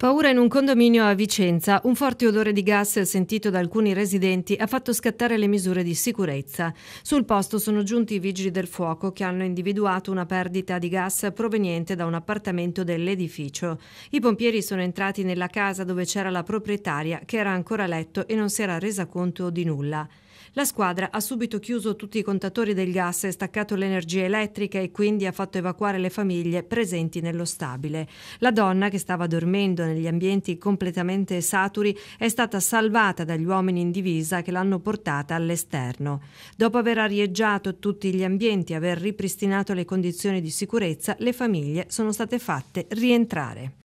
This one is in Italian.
Paura in un condominio a Vicenza, un forte odore di gas sentito da alcuni residenti ha fatto scattare le misure di sicurezza. Sul posto sono giunti i vigili del fuoco che hanno individuato una perdita di gas proveniente da un appartamento dell'edificio. I pompieri sono entrati nella casa dove c'era la proprietaria che era ancora a letto e non si era resa conto di nulla. La squadra ha subito chiuso tutti i contatori del gas e staccato l'energia elettrica e quindi ha fatto evacuare le famiglie presenti nello stabile. La donna, che stava dormendo negli ambienti completamente saturi, è stata salvata dagli uomini in divisa che l'hanno portata all'esterno. Dopo aver arieggiato tutti gli ambienti e aver ripristinato le condizioni di sicurezza, le famiglie sono state fatte rientrare.